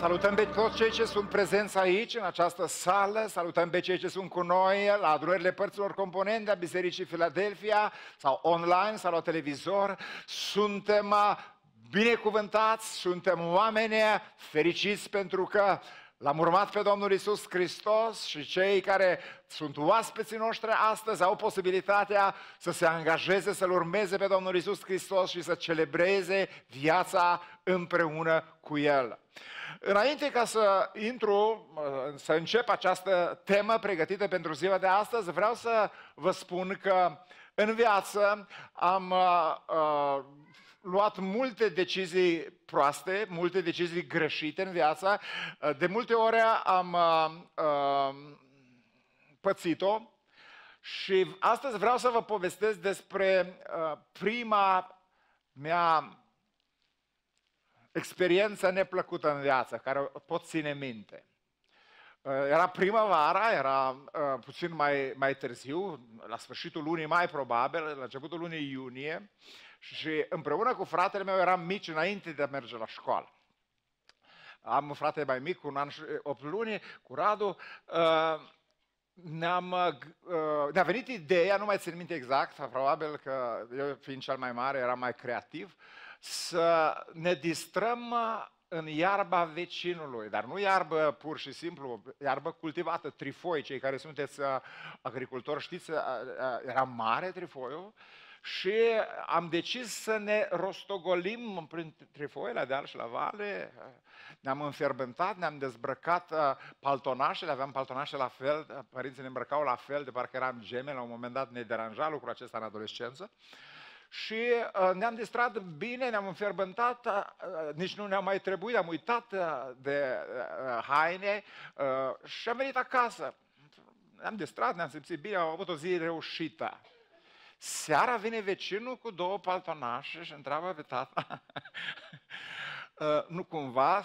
Salutăm pe toți cei ce sunt prezenți aici, în această sală, salutăm pe cei ce sunt cu noi la adunările părților componente a Bisericii Filadelfia sau online sau la televizor. Suntem binecuvântați, suntem oameni fericiți pentru că uh, L-am urmat pe Domnul Isus Hristos și cei care sunt oaspeții noștri astăzi au posibilitatea să se angajeze, să-L urmeze pe Domnul Isus Hristos și să celebreze viața împreună cu El. Înainte ca să intru, uh, să încep această temă pregătită pentru ziua de astăzi, vreau să vă spun că în viață am uh, uh luat multe decizii proaste, multe decizii greșite în viața. De multe ori am uh, uh, pățit-o și astăzi vreau să vă povestesc despre uh, prima mea experiență neplăcută în viață, care o pot ține minte. Uh, era primăvara, era uh, puțin mai, mai târziu, la sfârșitul lunii mai probabil, la începutul lunii iunie, uh, și împreună cu fratele meu eram mici înainte de a merge la școală. Am un frate mai mic, un an și 8 luni, cu Radu. Uh, ne-am, uh, uh, ne-a venit ideea, nu mai țin minte exact, probabil că eu fiind cel mai mare eram mai creativ, să ne distrăm uh, în iarba vecinului, dar nu iarbă pur și simplu, iarbă cultivată, trifoi, cei care sunteți uh, agricultori știți, era mare trifoiul, uh, și am decis să ne rostogolim printre foile de și la vale, ne-am înferbântat, ne-am dezbrăcat uh, paltonașele, aveam paltonașe la fel, părinții ne îmbrăcau la fel, de parcă eram gemeni, la un moment dat ne deranja lucrul acesta în adolescență și uh, ne-am distrat bine, ne-am înferbântat, uh, nici nu ne-am mai trebuit, am uitat de haine și am venit acasă. Ne-am distrat, ne-am simțit bine, am avut o zi reușită. Seara vine vecinul cu două paltonașe și întreabă pe tata, uh, nu cumva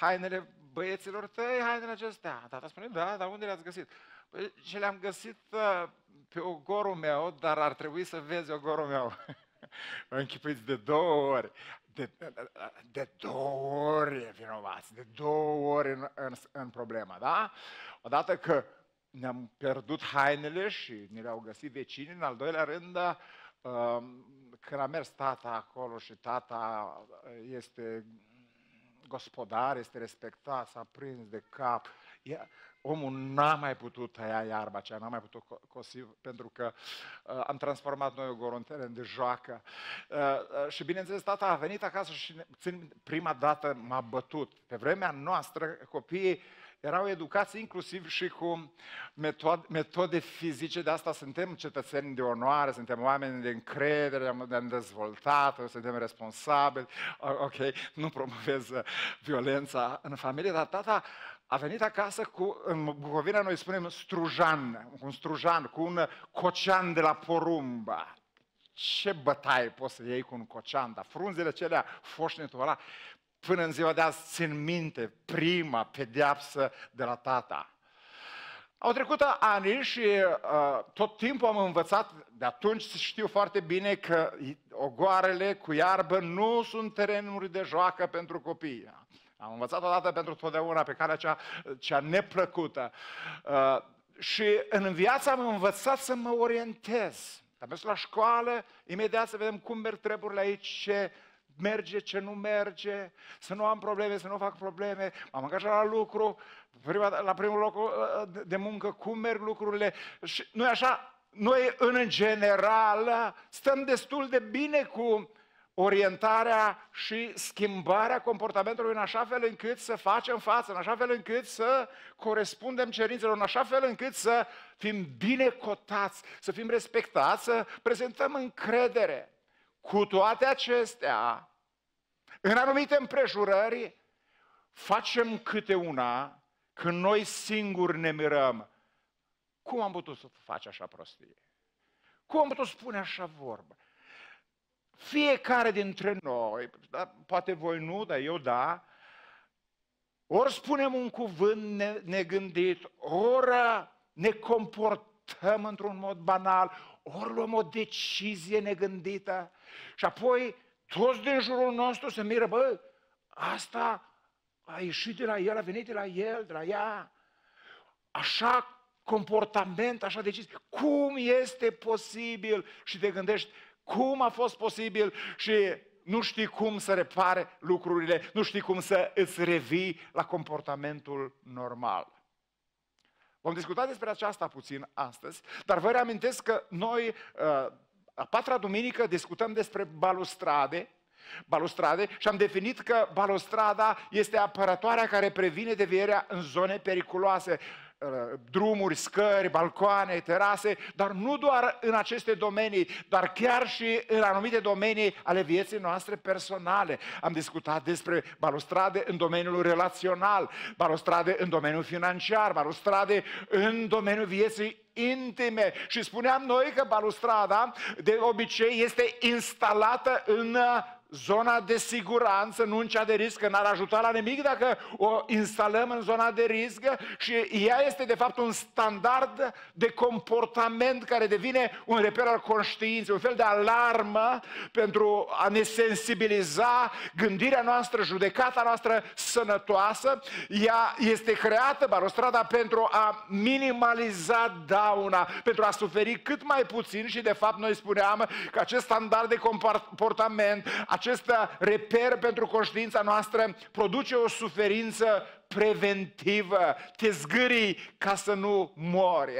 hainele băieților tăi, hainele acestea? Tata spune, da, dar unde le-ați găsit? Păi, și le-am găsit uh, pe ogorul meu, dar ar trebui să vezi ogorul meu. Vă închipuiți de două ori. De, de două ori e vinovați, de două ori în, în, în problema, da? Odată că ne-am pierdut hainele și ne le-au găsit vecinii. În al doilea rând, uh, când a mers tata acolo și tata este gospodar, este respectat, s-a prins de cap, omul n-a mai putut tăia iarba aceea, n-a mai putut cosi, pentru că uh, am transformat noi Ogorul în de joacă. Uh, uh, și bineînțeles, tata a venit acasă și țin, prima dată m-a bătut. Pe vremea noastră, copiii erau educați inclusiv și cu metode, metode fizice, de asta suntem cetățeni de onoare, suntem oameni de încredere, ne-am dezvoltat, suntem responsabili, ok, nu promovez violența în familie, dar tata a venit acasă cu, în Bucovina noi spunem strujan, un strujan, cu un cocean de la porumba. Ce bătaie poți să iei cu un cocean, dar frunzele celea foșnetul ăla până în ziua de azi țin minte prima pedeapsă de la tata. Au trecut ani și uh, tot timpul am învățat, de atunci știu foarte bine că ogoarele cu iarbă nu sunt terenuri de joacă pentru copii. Am învățat odată pentru totdeauna pe care cea, cea neplăcută. Uh, și în viață am învățat să mă orientez. Am mers la școală, imediat să vedem cum merg treburile aici, ce merge, ce nu merge, să nu am probleme, să nu fac probleme, m-am angajat la lucru, prima, la primul loc uh, uh, de muncă, cum merg lucrurile. Și nu așa? Noi, în general, stăm destul de bine cu orientarea și schimbarea comportamentului în așa fel încât să facem față, în așa fel încât să corespundem cerințelor, în așa fel încât să fim bine cotați, să fim respectați, să prezentăm încredere. Cu toate acestea, în anumite împrejurări facem câte una când noi singuri ne mirăm. Cum am putut să faci așa prostie? Cum am putut să spune așa vorbă? Fiecare dintre noi, da, poate voi nu, dar eu da, ori spunem un cuvânt negândit, ori ne comportăm într-un mod banal, ori luăm o decizie negândită și apoi toți din jurul nostru se miră, bă, asta a ieșit de la el, a venit de la el, de la ea. Așa comportament, așa decis. Cum este posibil? Și te gândești, cum a fost posibil și nu știi cum să repare lucrurile, nu știi cum să îți revii la comportamentul normal. Vom discuta despre aceasta puțin astăzi, dar vă reamintesc că noi uh, a patra duminică discutăm despre balustrade, balustrade și am definit că balustrada este apărătoarea care previne devierea în zone periculoase drumuri, scări, balcoane, terase, dar nu doar în aceste domenii, dar chiar și în anumite domenii ale vieții noastre personale. Am discutat despre balustrade în domeniul relațional, balustrade în domeniul financiar, balustrade în domeniul vieții intime. Și spuneam noi că balustrada de obicei este instalată în zona de siguranță, nu în cea de risc, că n-ar ajuta la nimic dacă o instalăm în zona de risc și ea este de fapt un standard de comportament care devine un reper al conștiinței, un fel de alarmă pentru a ne sensibiliza gândirea noastră, judecata noastră sănătoasă. Ea este creată, barostrada, pentru a minimaliza dauna, pentru a suferi cât mai puțin și de fapt noi spuneam că acest standard de comportament, acest reper pentru conștiința noastră produce o suferință preventivă. Te zgârii ca să nu mori.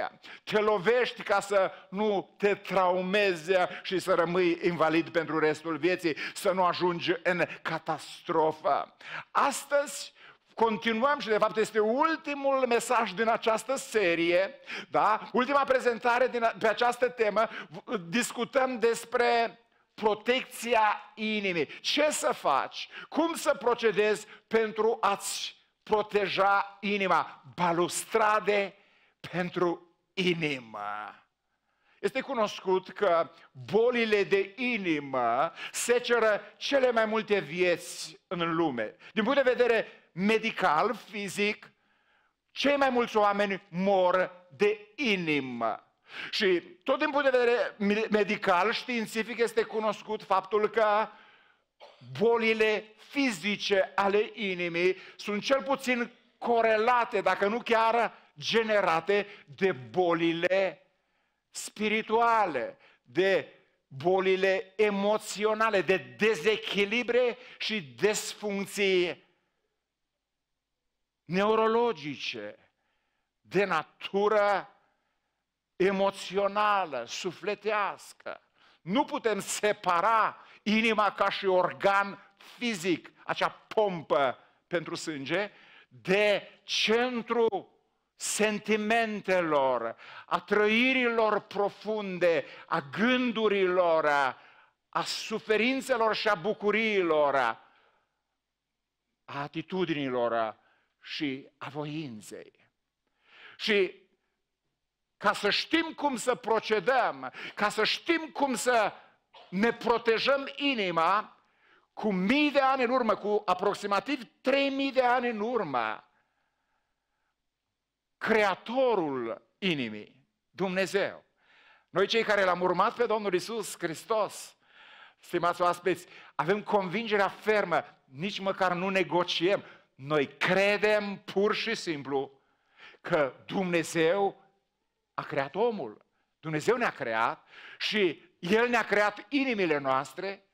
Te lovești ca să nu te traumezi și să rămâi invalid pentru restul vieții, să nu ajungi în catastrofă. Astăzi, continuăm și de fapt este ultimul mesaj din această serie, da? ultima prezentare din, pe această temă, discutăm despre protecția inimii. Ce să faci? Cum să procedezi pentru a-ți proteja inima? Balustrade pentru inimă. Este cunoscut că bolile de inimă seceră cele mai multe vieți în lume. Din punct de vedere medical, fizic, cei mai mulți oameni mor de inimă. Și tot din punct de vedere medical, științific, este cunoscut faptul că bolile fizice ale inimii sunt cel puțin corelate, dacă nu chiar generate, de bolile spirituale, de bolile emoționale, de dezechilibre și desfuncții neurologice de natură emoțională, sufletească. Nu putem separa inima ca și organ fizic, acea pompă pentru sânge, de centru sentimentelor, a trăirilor profunde, a gândurilor, a suferințelor și a bucuriilor, a atitudinilor și a voinței. Și ca să știm cum să procedăm, ca să știm cum să ne protejăm inima cu mii de ani în urmă, cu aproximativ 3000 de ani în urmă. Creatorul inimii, Dumnezeu. Noi cei care l-am urmat pe Domnul Isus Hristos, stimați oaspeți, avem convingerea fermă, nici măcar nu negociem. Noi credem pur și simplu că Dumnezeu a creat omul. Dumnezeu ne-a creat și El ne-a creat inimile noastre,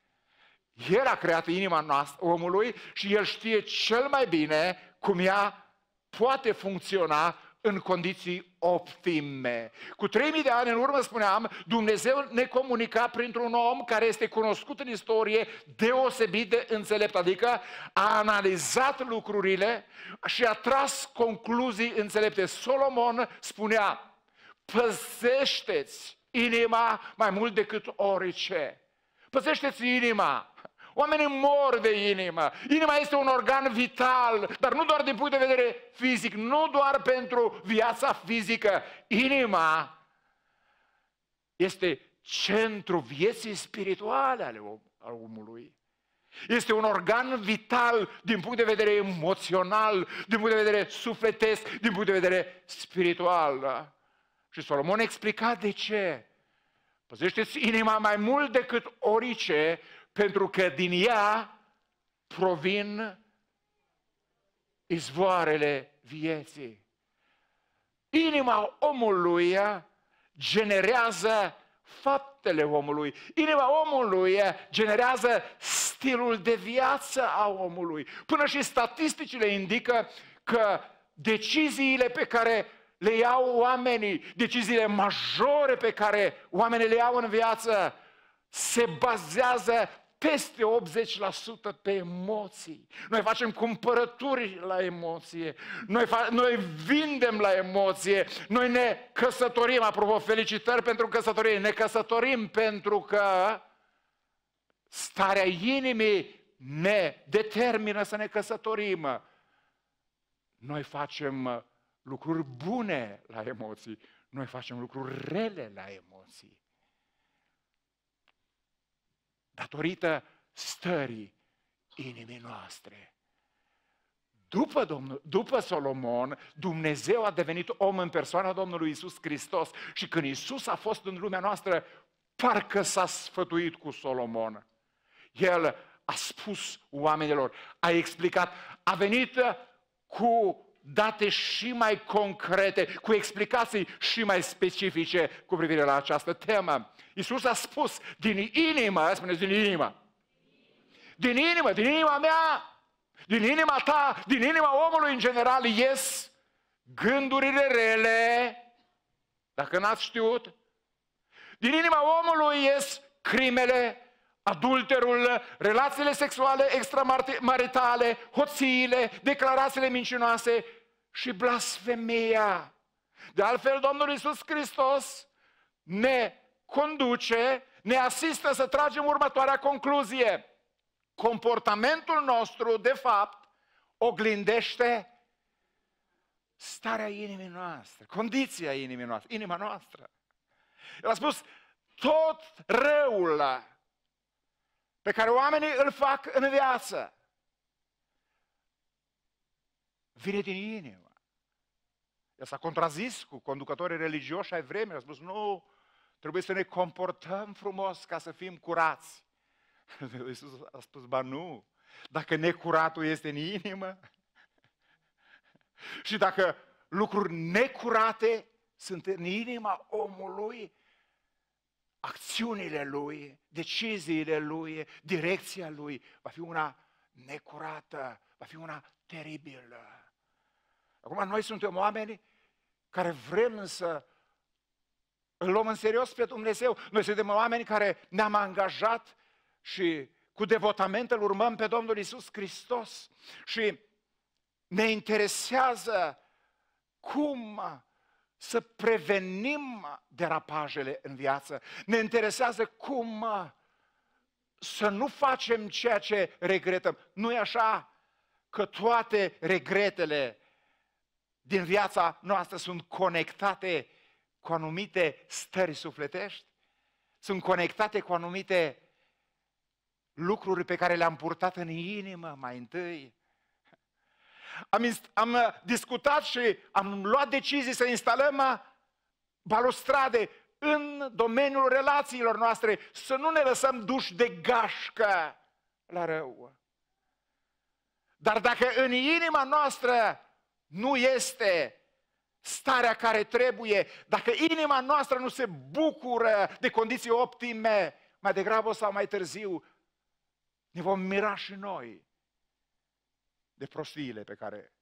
El a creat inima noastră, omului și El știe cel mai bine cum ea poate funcționa în condiții optime. Cu 3000 de ani în urmă spuneam, Dumnezeu ne comunica printr-un om care este cunoscut în istorie deosebit de înțelept, adică a analizat lucrurile și a tras concluzii înțelepte. Solomon spunea, păzește-ți inima mai mult decât orice. Păzește-ți inima. Oamenii mor de inimă. Inima este un organ vital, dar nu doar din punct de vedere fizic, nu doar pentru viața fizică. Inima este centru vieții spirituale ale om, al omului. Este un organ vital din punct de vedere emoțional, din punct de vedere sufletesc, din punct de vedere spiritual. Și Solomon explica de ce. Păzește-ți inima mai mult decât orice, pentru că din ea provin izvoarele vieții. Inima omului generează faptele omului. Inima omului generează stilul de viață a omului. Până și statisticile indică că deciziile pe care le iau oamenii, deciziile majore pe care oamenii le iau în viață, se bazează peste 80% pe emoții. Noi facem cumpărături la emoție, noi, fa- noi vindem la emoție, noi ne căsătorim, apropo, felicitări pentru căsătorie, ne căsătorim pentru că starea inimii ne determină să ne căsătorim. Noi facem lucruri bune la emoții, noi facem lucruri rele la emoții. Datorită stării inimii noastre. După, Domnul, după Solomon, Dumnezeu a devenit om în persoana Domnului Isus Hristos și când Isus a fost în lumea noastră, parcă s-a sfătuit cu Solomon. El a spus oamenilor, a explicat, a venit cu date și mai concrete, cu explicații și mai specifice cu privire la această temă. Iisus a spus, din inimă, spuneți din inimă, din inimă, din inima mea, din inima ta, din inima omului în general, ies gândurile rele, dacă n-ați știut, din inima omului ies crimele, adulterul, relațiile sexuale extramaritale, hoțiile, declarațiile mincinoase și blasfemia. De altfel, Domnul Iisus Hristos ne conduce, ne asistă să tragem următoarea concluzie. Comportamentul nostru, de fapt, oglindește starea inimii noastre, condiția inimii noastre, inima noastră. El a spus, tot răul pe care oamenii îl fac în viață vine din inimă. El s-a contrazis cu conducătorii religioși ai vremii, a spus, nu, trebuie să ne comportăm frumos ca să fim curați. Iisus a spus, ba nu, dacă necuratul este în inimă și dacă lucruri necurate sunt în inima omului, acțiunile lui, deciziile lui, direcția lui va fi una necurată, va fi una teribilă. Acum, noi suntem oameni care vrem să îl luăm în serios pe Dumnezeu. Noi suntem oameni care ne-am angajat și cu devotament îl urmăm pe Domnul Isus Hristos și ne interesează cum să prevenim derapajele în viață. Ne interesează cum să nu facem ceea ce regretăm. nu e așa că toate regretele din viața noastră sunt conectate cu anumite stări sufletești? Sunt conectate cu anumite lucruri pe care le-am purtat în inimă mai întâi? Am, inst- am uh, discutat și am luat decizii să instalăm uh, balustrade în domeniul relațiilor noastre, să nu ne lăsăm duși de gașcă la rău. Dar dacă în inima noastră nu este starea care trebuie, dacă inima noastră nu se bucură de condiții optime, mai degrabă sau mai târziu, ne vom mira și noi de prostiile pe care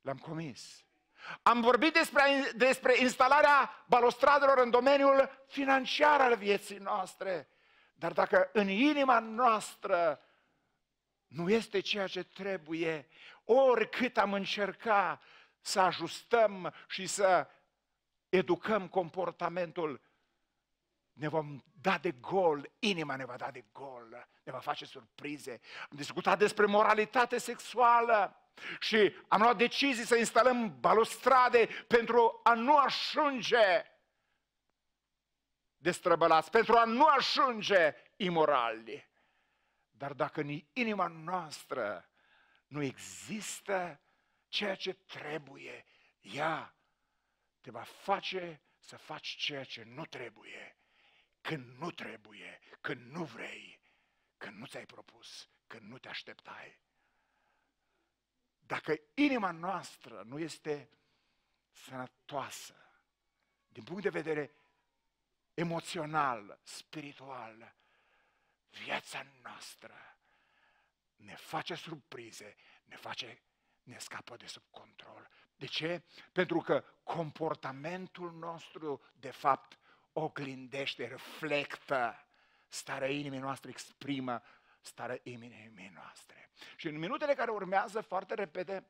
le-am comis. Am vorbit despre, despre instalarea balustradelor în domeniul financiar al vieții noastre. Dar dacă în inima noastră nu este ceea ce trebuie, oricât am încerca să ajustăm și să educăm comportamentul, ne vom da de gol, inima ne va da de gol, ne va face surprize. Am discutat despre moralitate sexuală și am luat decizii să instalăm balustrade pentru a nu ajunge destrăbălați, pentru a nu ajunge imorali. Dar dacă în inima noastră nu există ceea ce trebuie. Ea te va face să faci ceea ce nu trebuie, când nu trebuie, când nu vrei, când nu ți-ai propus, când nu te așteptai. Dacă inima noastră nu este sănătoasă, din punct de vedere emoțional, spiritual, viața noastră ne face surprize, ne face ne scapă de sub control. De ce? Pentru că comportamentul nostru, de fapt, oglindește, reflectă starea inimii noastre, exprimă starea inimii noastre. Și în minutele care urmează, foarte repede,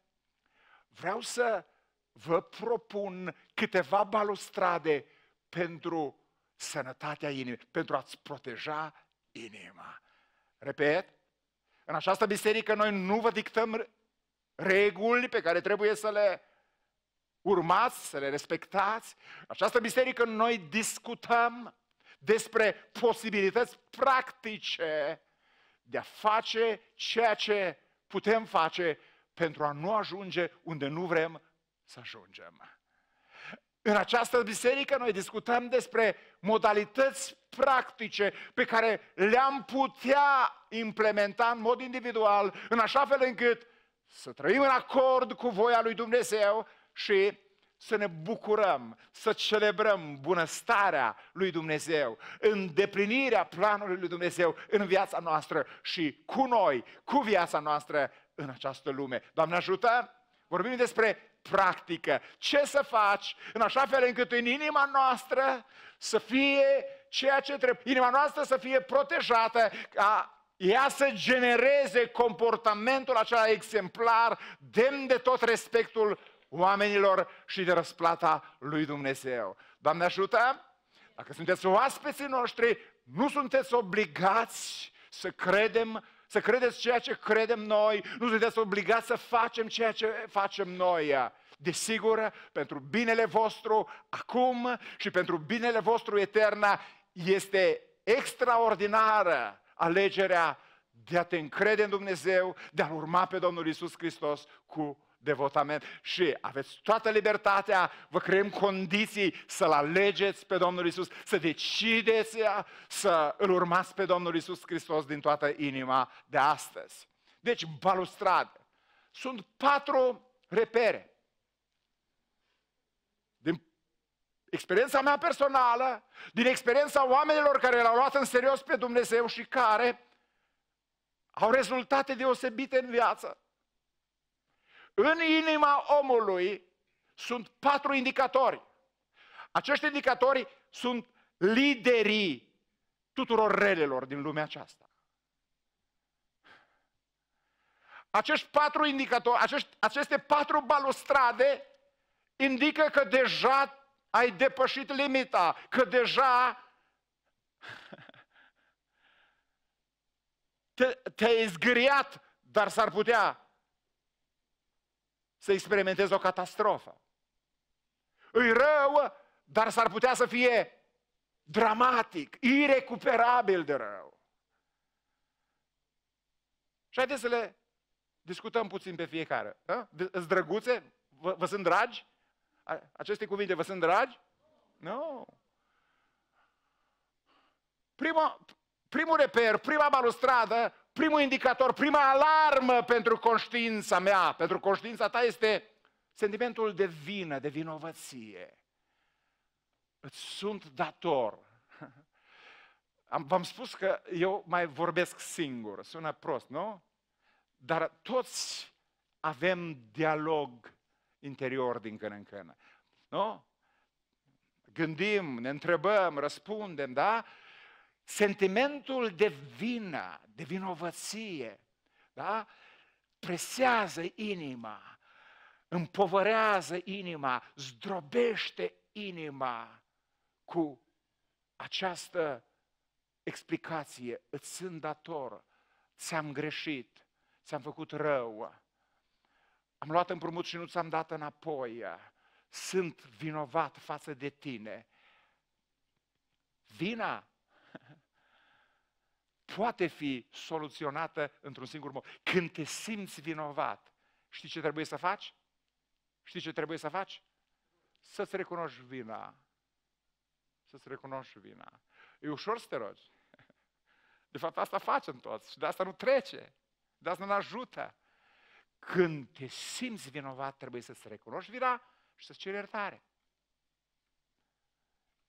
vreau să vă propun câteva balustrade pentru sănătatea inimii, pentru a-ți proteja inima. Repet, în această biserică noi nu vă dictăm reguli pe care trebuie să le urmați, să le respectați. În această biserică noi discutăm despre posibilități practice de a face ceea ce putem face pentru a nu ajunge unde nu vrem să ajungem. În această biserică noi discutăm despre modalități practice pe care le-am putea implementa în mod individual, în așa fel încât să trăim în acord cu voia lui Dumnezeu și să ne bucurăm, să celebrăm bunăstarea lui Dumnezeu, îndeplinirea planului lui Dumnezeu în viața noastră și cu noi, cu viața noastră în această lume. Doamne ajută! Vorbim despre practică. Ce să faci în așa fel încât în inima noastră să fie ceea ce trebuie. Inima noastră să fie protejată ca ea să genereze comportamentul acela exemplar, demn de tot respectul oamenilor și de răsplata lui Dumnezeu. Doamne ajută! Dacă sunteți oaspeții noștri, nu sunteți obligați să credem să credeți ceea ce credem noi, nu sunteți obligați să facem ceea ce facem noi. Desigur, pentru binele vostru acum și pentru binele vostru eterna este extraordinară alegerea de a te încrede în Dumnezeu, de a urma pe Domnul Isus Hristos cu devotament și aveți toată libertatea, vă creăm condiții să-L alegeți pe Domnul Isus, să decideți uh, să îl urmați pe Domnul Isus Hristos din toată inima de astăzi. Deci, balustradă. Sunt patru repere. Din experiența mea personală, din experiența oamenilor care l-au luat în serios pe Dumnezeu și care au rezultate deosebite în viață. În inima omului sunt patru indicatori. Acești indicatori sunt liderii tuturor relelor din lumea aceasta. Acești patru indicatori, acești, aceste patru balustrade indică că deja ai depășit limita, că deja te, te-ai zgâriat, dar s-ar putea să experimenteze o catastrofă. Îi rău, dar s-ar putea să fie dramatic, irecuperabil de rău. Și haideți să le discutăm puțin pe fiecare. Îți drăguțe? Vă, vă sunt dragi? Aceste cuvinte vă sunt dragi? Nu. No. primul reper, prima balustradă primul indicator, prima alarmă pentru conștiința mea, pentru conștiința ta este sentimentul de vină, de vinovăție. Îți sunt dator. Am, v-am spus că eu mai vorbesc singur, sună prost, nu? Dar toți avem dialog interior din când în când, nu? Gândim, ne întrebăm, răspundem, da? sentimentul de vină, de vinovăție, da? presează inima, împovărează inima, zdrobește inima cu această explicație, îți sunt dator, ți-am greșit, ți-am făcut rău, am luat împrumut și nu ți-am dat înapoi, sunt vinovat față de tine. Vina poate fi soluționată într-un singur mod. Când te simți vinovat, știi ce trebuie să faci? Știi ce trebuie să faci? Să-ți recunoști vina. Să-ți recunoști vina. E ușor să te rogi. De fapt, asta facem toți și de asta nu trece. De asta nu ajută. Când te simți vinovat, trebuie să-ți recunoști vina și să-ți ceri iertare.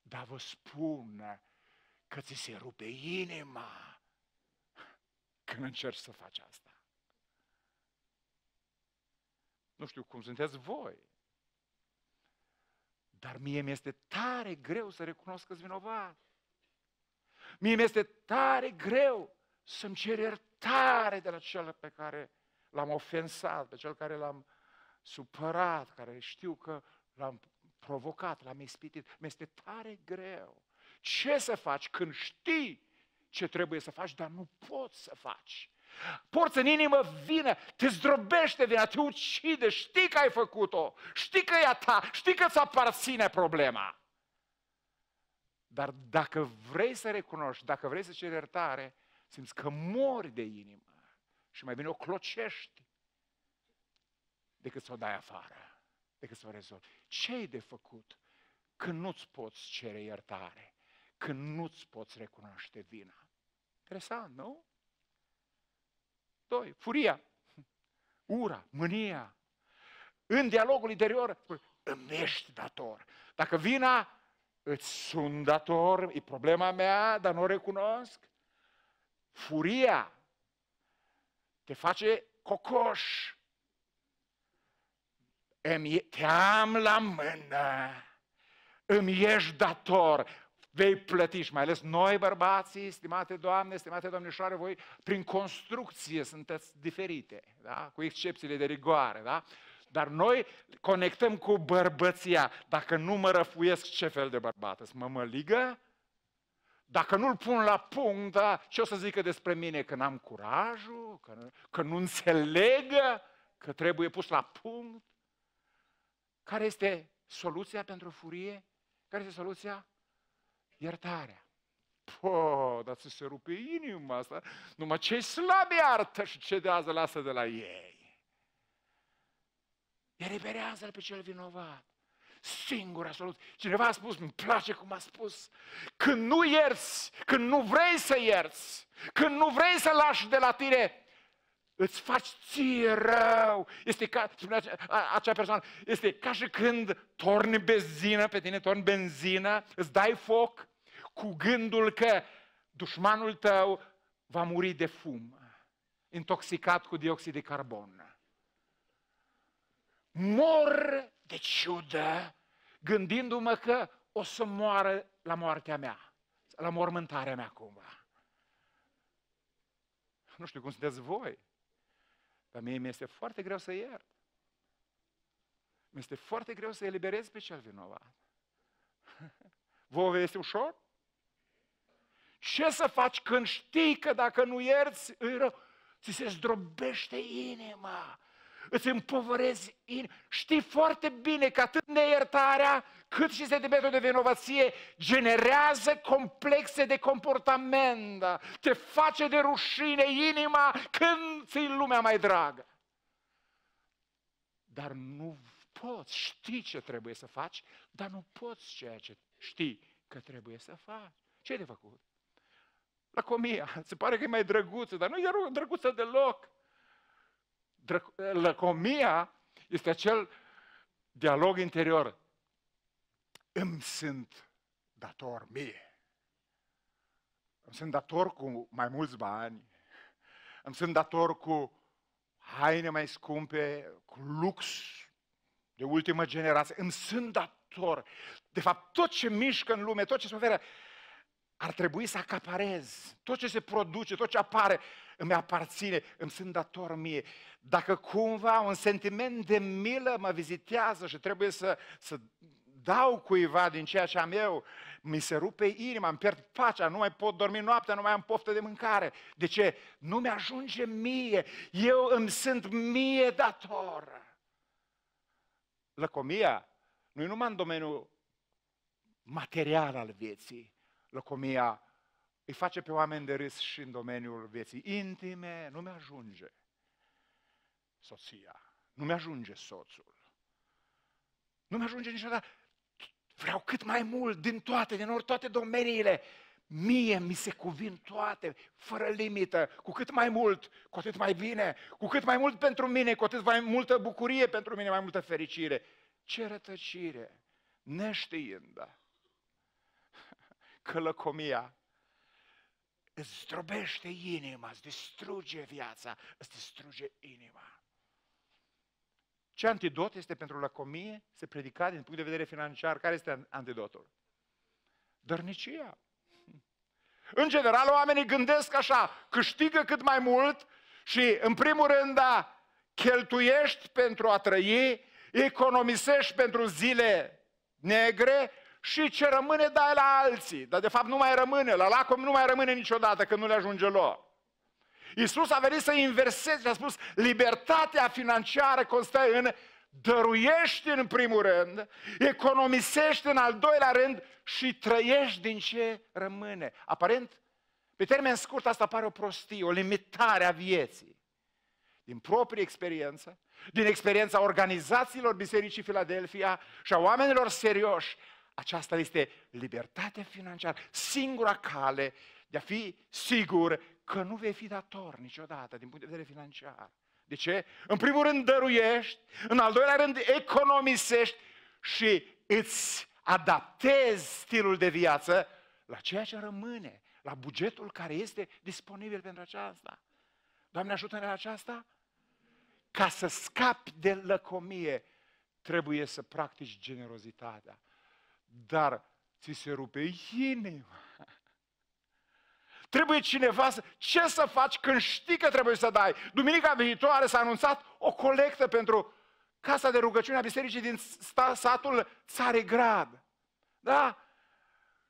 Dar vă spun că ți se rupe inima când încerci să faci asta. Nu știu cum sunteți voi, dar mie mi-este tare greu să recunosc că vinovat. Mie mi-este tare greu să-mi cer iertare de la cel pe care l-am ofensat, pe cel care l-am supărat, care știu că l-am provocat, l-am ispitit. Mi-este tare greu. Ce să faci când știi ce trebuie să faci, dar nu poți să faci. Porți în inimă vină, te zdrobește vina, te ucide, știi că ai făcut-o, știi că e a ta, știi că ți aparține problema. Dar dacă vrei să recunoști, dacă vrei să ceri iertare, simți că mori de inimă și mai bine o clocești decât să o dai afară, decât să o rezolvi. ce ai de făcut când nu-ți poți cere iertare? când nu-ți poți recunoaște vina. Interesant, nu? Doi, furia, ura, mânia. În dialogul interior, îmi ești dator. Dacă vina, îți sunt dator, e problema mea, dar nu o recunosc. Furia te face cocoș. Te am la mână îmi ești dator, vei plăti și mai ales noi bărbații, stimate doamne, stimate domnișoare, voi prin construcție sunteți diferite, da? cu excepțiile de rigoare, da? Dar noi conectăm cu bărbăția. Dacă nu mă răfuiesc, ce fel de bărbat? Să mă măligă? Dacă nu-l pun la punct, da, ce o să zică despre mine? Că n-am curajul? Că nu, că nu înțeleg? Că trebuie pus la punct? Care este soluția pentru furie? Care este soluția? iertarea. Po, dar să se rupe inima asta, numai cei slabi iartă și cedează, lasă de la ei. Eliberează-l pe cel vinovat. Singura soluție. Cineva a spus, îmi place cum a spus, când nu ierți, când nu vrei să ierți, când nu vrei să lași de la tine, îți faci ție rău. Este ca, spunea acea, acea persoană, este ca și când torni benzină pe tine, torni benzină, îți dai foc cu gândul că dușmanul tău va muri de fum, intoxicat cu dioxid de carbon. Mor de ciudă gândindu-mă că o să moară la moartea mea, la mormântarea mea cumva. Nu știu cum sunteți voi, dar mie mi-este foarte greu să iert. Mi-este foarte greu să eliberez pe cel vinovat. Vă este ușor? Ce să faci când știi că dacă nu ierți, îi rău? Ți se zdrobește inima, îți împovărezi inima. Știi foarte bine că atât neiertarea, cât și sentimentul de vinovăție generează complexe de comportament, te face de rușine inima când ți lumea mai dragă. Dar nu poți, știi ce trebuie să faci, dar nu poți ceea ce știi că trebuie să faci. Ce de făcut? Lăcomia. Se pare că e mai drăguță, dar nu e drăguță deloc. La lăcomia este acel dialog interior. Îmi sunt dator mie. Îmi sunt dator cu mai mulți bani. Îmi sunt dator cu haine mai scumpe, cu lux de ultimă generație. Îmi sunt dator. De fapt, tot ce mișcă în lume, tot ce se oferă, ar trebui să acaparez. Tot ce se produce, tot ce apare, îmi aparține, îmi sunt dator mie. Dacă cumva un sentiment de milă mă vizitează și trebuie să, să dau cuiva din ceea ce am eu, mi se rupe inima, îmi pierd pacea, nu mai pot dormi noaptea, nu mai am poftă de mâncare. De ce? Nu mi-ajunge mie, eu îmi sunt mie dator. Lăcomia nu e numai în domeniul material al vieții, lăcomia îi face pe oameni de râs și în domeniul vieții intime, nu mi-ajunge soția, nu mi-ajunge soțul, nu mi-ajunge niciodată. Vreau cât mai mult din toate, din ori toate domeniile. Mie mi se cuvin toate, fără limită, cu cât mai mult, cu atât mai bine, cu cât mai mult pentru mine, cu atât mai multă bucurie pentru mine, mai multă fericire. Ce rătăcire, neștiind, da călăcomia, îți zdrobește inima, îți distruge viața, îți distruge inima. Ce antidot este pentru lăcomie? Se predica din punct de vedere financiar. Care este antidotul? Dărnicia. În general, oamenii gândesc așa, câștigă cât mai mult și, în primul rând, da, cheltuiești pentru a trăi, economisești pentru zile negre și ce rămâne dai la alții. Dar de fapt nu mai rămâne, la lacom nu mai rămâne niciodată când nu le ajunge lor. Iisus a venit să inverseze a spus libertatea financiară constă în dăruiești în primul rând, economisești în al doilea rând și trăiești din ce rămâne. Aparent, pe termen scurt, asta pare o prostie, o limitare a vieții. Din proprie experiență, din experiența organizațiilor Bisericii Filadelfia și a oamenilor serioși aceasta este libertate financiară, singura cale de a fi sigur că nu vei fi dator niciodată din punct de vedere financiar. De ce? În primul rând dăruiești, în al doilea rând economisești și îți adaptezi stilul de viață la ceea ce rămâne, la bugetul care este disponibil pentru aceasta. Doamne, ajută-ne la aceasta! Ca să scapi de lăcomie, trebuie să practici generozitatea. Dar ți se rupe inima. Trebuie cineva să... Ce să faci când știi că trebuie să dai? Duminica viitoare s-a anunțat o colectă pentru casa de rugăciune a bisericii din satul Țaregrad. Da?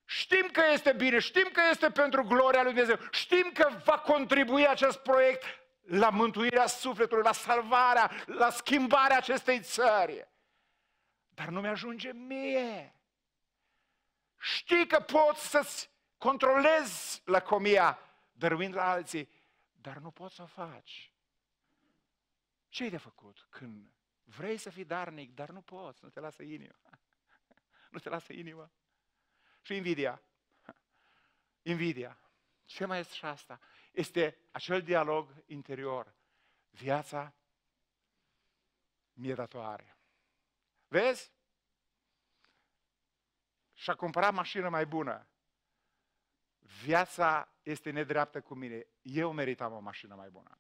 Știm că este bine, știm că este pentru gloria lui Dumnezeu, știm că va contribui acest proiect la mântuirea sufletului, la salvarea, la schimbarea acestei țări. Dar nu mi-ajunge mie. Știi că poți să-ți controlezi lăcomia dăruind la alții, dar nu poți să o faci. Ce-i de făcut când vrei să fii darnic, dar nu poți, nu te lasă inima. Nu te lasă inima. Și invidia. Invidia. Ce mai este și asta? Este acel dialog interior. Viața mi-e datoare. Vezi? și a cumpărat mașină mai bună. Viața este nedreaptă cu mine. Eu meritam o mașină mai bună.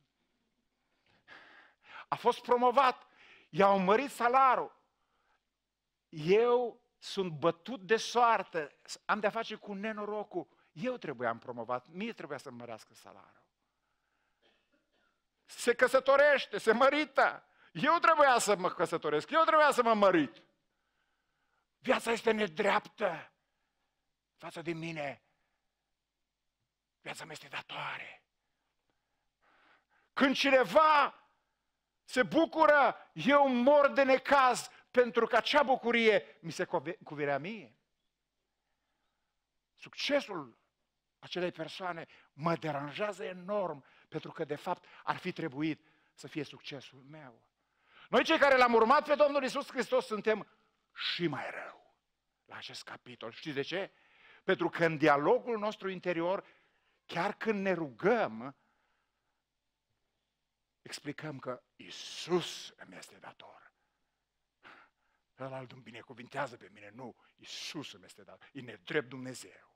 A fost promovat. I-au mărit salarul. Eu sunt bătut de soartă. Am de-a face cu nenorocul. Eu am promovat. Mie trebuia să mărească salarul. Se căsătorește, se mărită. Eu trebuia să mă căsătoresc. Eu trebuia să mă mărit. Viața este nedreaptă față de mine. Viața mea este datoare. Când cineva se bucură, eu mor de necaz pentru că acea bucurie mi se cuvirea mie. Succesul acelei persoane mă deranjează enorm pentru că de fapt ar fi trebuit să fie succesul meu. Noi cei care l-am urmat pe Domnul Isus Hristos suntem și mai rău la acest capitol. Știți de ce? Pentru că în dialogul nostru interior, chiar când ne rugăm, explicăm că Isus îmi este dator. Ălalt îmi binecuvintează pe mine. Nu, Isus îmi este dator. E nedrept Dumnezeu.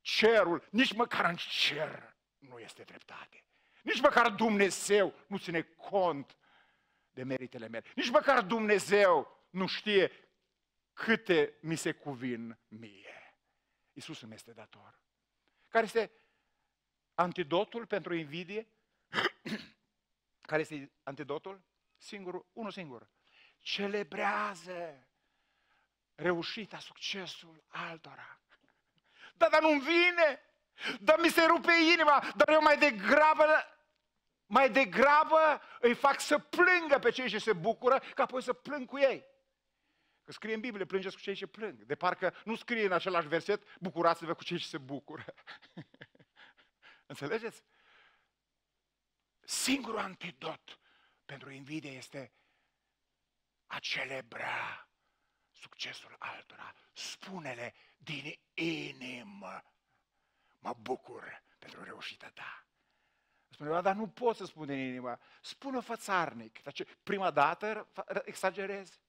Cerul, nici măcar în cer nu este dreptate. Nici măcar Dumnezeu nu ține cont de meritele mele. Nici măcar Dumnezeu nu știe câte mi se cuvin mie. Isus îmi este dator. Care este antidotul pentru invidie? Care este antidotul? singur, unul singur. Celebrează reușita, succesul altora. Da, dar nu-mi vine! Dar mi se rupe inima, dar eu mai degrabă mai degrabă îi fac să plângă pe cei ce se bucură, ca apoi să plâng cu ei. Că scrie în Biblie, plângeți cu cei ce plâng. De parcă nu scrie în același verset, bucurați-vă cu cei ce se bucură. Înțelegeți? Singurul antidot pentru invidie este a celebra succesul altora. Spune-le din inimă, mă bucur pentru reușita ta. Spune, dar nu pot să spun din inima. Spune fățarnic. Dar ce, prima dată exagerezi?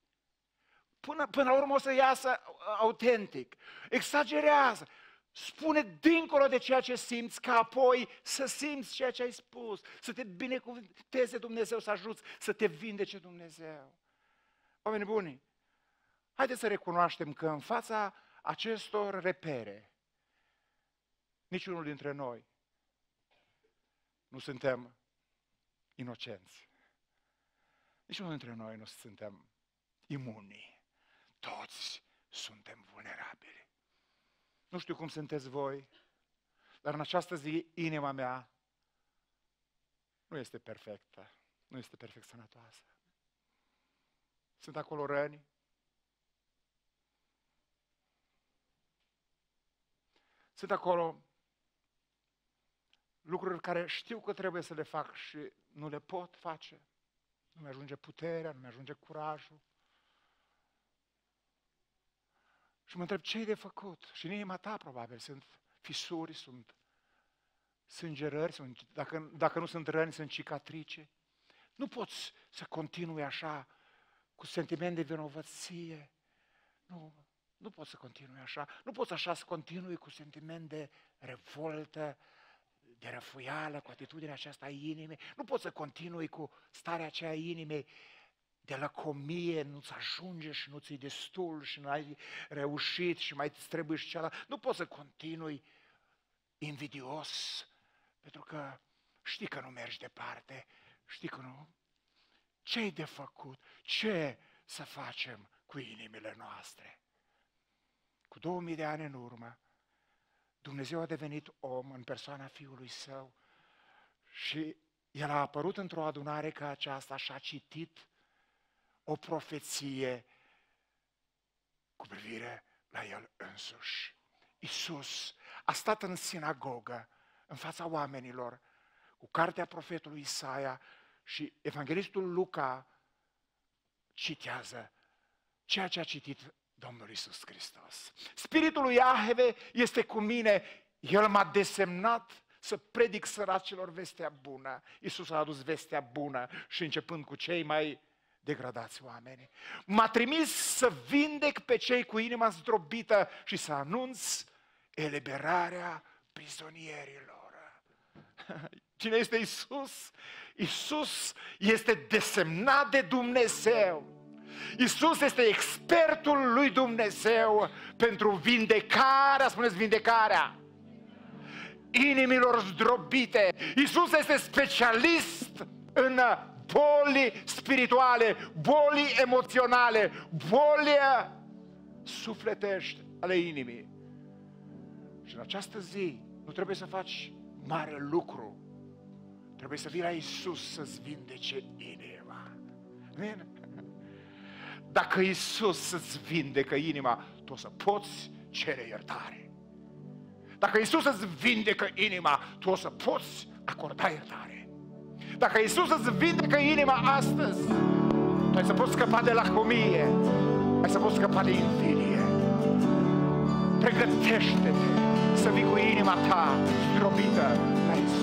Până, până la urmă o să iasă uh, autentic. Exagerează. Spune dincolo de ceea ce simți, ca apoi să simți ceea ce ai spus, să te binecuvânteze Dumnezeu, să ajuți, să te vindece Dumnezeu. Oameni buni, haideți să recunoaștem că în fața acestor repere, niciunul dintre noi nu suntem inocenți. unul dintre noi nu suntem imuni. Toți suntem vulnerabili. Nu știu cum sunteți voi, dar în această zi inima mea nu este perfectă, nu este perfect sănătoasă. Sunt acolo răni, sunt acolo lucruri care știu că trebuie să le fac și nu le pot face. Nu mi-ajunge puterea, nu mi-ajunge curajul. Și mă întreb ce e de făcut. Și în inima ta probabil sunt fisuri, sunt sângerări, sunt, dacă, dacă nu sunt răni, sunt cicatrice. Nu poți să continui așa cu sentiment de vinovăție. Nu, nu poți să continui așa. Nu poți așa să continui cu sentiment de revoltă, de răfuială, cu atitudinea aceasta a inimii, nu poți să continui cu starea aceea a inimii de lăcomie, nu-ți ajunge și nu-ți destul și nu ai reușit și mai îți trebuie și cealaltă. Nu poți să continui invidios, pentru că știi că nu mergi departe, știi că nu. ce ai de făcut? Ce să facem cu inimile noastre? Cu 2000 de ani în urmă, Dumnezeu a devenit om în persoana Fiului Său și El a apărut într-o adunare ca aceasta și a citit o profeție cu privire la El însuși. Isus a stat în sinagogă, în fața oamenilor, cu cartea profetului Isaia și evanghelistul Luca citează ceea ce a citit Domnul Isus Hristos. Spiritul lui Iahve este cu mine. El m-a desemnat să predic săracilor vestea bună. Isus a adus vestea bună și începând cu cei mai degradați oameni. M-a trimis să vindec pe cei cu inima zdrobită și să anunț eliberarea prizonierilor. Cine este Isus? Isus este desemnat de Dumnezeu. Isus este expertul lui Dumnezeu pentru vindecarea, spuneți vindecarea, inimilor zdrobite. Isus este specialist în boli spirituale, boli emoționale, boli sufletești ale inimii. Și în această zi nu trebuie să faci mare lucru. Trebuie să vii la Isus să-ți vindece inima. Amin? Dacă Isus îți vindecă inima, tu o să poți cere iertare. Dacă Isus îți vindecă inima, tu o să poți acorda iertare. Dacă Isus îți vindecă inima astăzi, tu ai să poți scăpa de lacomie, ai să poți scăpa de invidie. Pregătește-te să vii cu inima ta zdrobită la Isus.